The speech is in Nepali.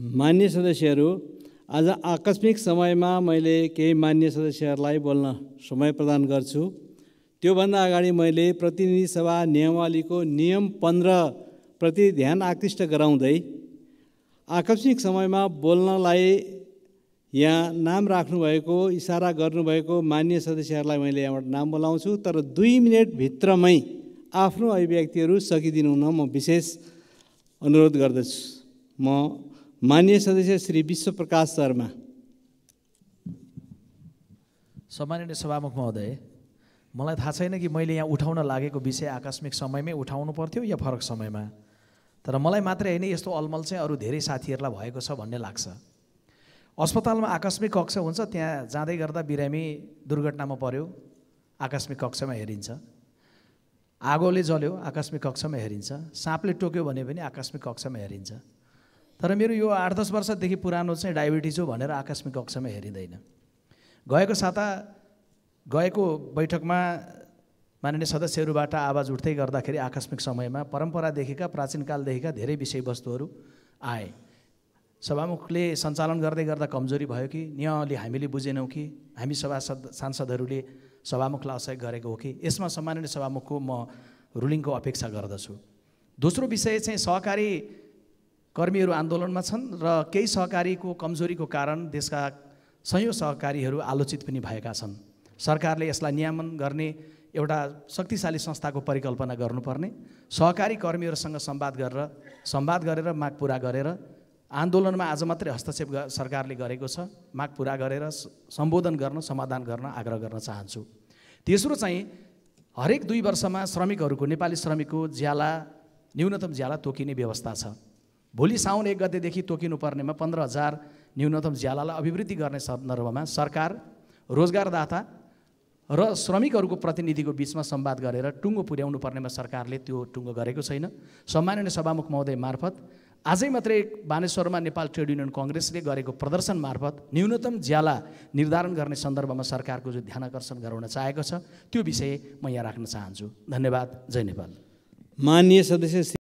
मान्य सदस्यहरू आज आकस्मिक समयमा मैले केही मान्य सदस्यहरूलाई बोल्न समय प्रदान गर्छु त्योभन्दा अगाडि मैले प्रतिनिधि सभा नियमावलीको नियम पन्ध्रप्रति ध्यान आकृष्ट गराउँदै आकस्मिक समयमा बोल्नलाई यहाँ नाम राख्नुभएको इसारा गर्नुभएको मान्य सदस्यहरूलाई मैले यहाँबाट नाम बोलाउँछु तर दुई मिनटभित्रमै आफ्नो अभिव्यक्तिहरू सकिदिनु हुन म विशेष अनुरोध गर्दछु म मान्य सदस्य श्री विश्व प्रकाश शर्मा सम्माननीय सभामुख महोदय मलाई थाहा छैन कि मैले यहाँ उठाउन लागेको विषय आकस्मिक समयमै उठाउनु पर्थ्यो या फरक समयमा तर मलाई मात्रै होइन यस्तो अलमल चाहिँ अरू धेरै साथीहरूलाई भएको छ भन्ने लाग्छ अस्पतालमा आकस्मिक कक्ष हुन्छ त्यहाँ जाँदै गर्दा बिरामी दुर्घटनामा पर्यो आकस्मिक कक्षमा हेरिन्छ आगोले जल्यो आकस्मिक कक्षमा हेरिन्छ साँपले टोक्यो भने पनि आकस्मिक कक्षमा हेरिन्छ तर मेरो यो आठ दस वर्षदेखि पुरानो चाहिँ डायबिटिज हो भनेर आकस्मिक कक्षामा हेरिँदैन गएको साता गएको बैठकमा माननीय सदस्यहरूबाट आवाज उठ्दै गर्दाखेरि आकस्मिक समयमा परम्परादेखिका प्राचीन कालदेखिका धेरै विषयवस्तुहरू आए सभामुखले सञ्चालन गर्दै गर्दा कमजोरी भयो कि यहाँले हामीले बुझेनौँ कि हामी सभासद सांसदहरूले सभामुखलाई असहयोग गरेको हो कि यसमा सम्माननीय सभामुखको म रुलिङको अपेक्षा गर्दछु दोस्रो विषय चाहिँ सहकारी कर्मीहरू आन्दोलनमा छन् र केही सहकारीको कमजोरीको कारण देशका सयौँ सहकारीहरू आलोचित पनि भएका छन् सरकारले यसलाई नियमन गर्ने एउटा शक्तिशाली संस्थाको परिकल्पना गर्नुपर्ने सहकारी कर्मीहरूसँग सम्वाद गरेर सम्वाद गरेर माग पुरा गरेर आन्दोलनमा आज मात्रै हस्तक्षेप सरकारले गरेको छ माग पुरा गरेर सम्बोधन गर्न समाधान गर्न आग्रह गर्न चाहन्छु तेस्रो चाहिँ हरेक दुई वर्षमा श्रमिकहरूको नेपाली श्रमिकको ज्याला न्यूनतम ज्याला तोकिने व्यवस्था छ भोलि साउन एक गतेदेखि तोकिनुपर्नेमा पन्ध्र हजार न्यूनतम ज्यालालाई अभिवृद्धि गर्ने सन्दर्भमा सरकार रोजगारदाता र श्रमिकहरूको प्रतिनिधिको बिचमा सम्वाद गरेर टुङ्गो पुर्याउनु पर्नेमा सरकारले त्यो टुङ्गो गरेको छैन सम्माननीय सभामुख महोदय मार्फत आजै मात्रै बानेश्वरमा नेपाल ट्रेड युनियन कङ्ग्रेसले गरेको प्रदर्शन मार्फत न्यूनतम ज्याला निर्धारण गर्ने सन्दर्भमा सरकारको जो ध्यान आकर्षण गराउन चाहेको छ त्यो विषय म यहाँ राख्न चाहन्छु धन्यवाद जय नेपाल मान्य सदस्य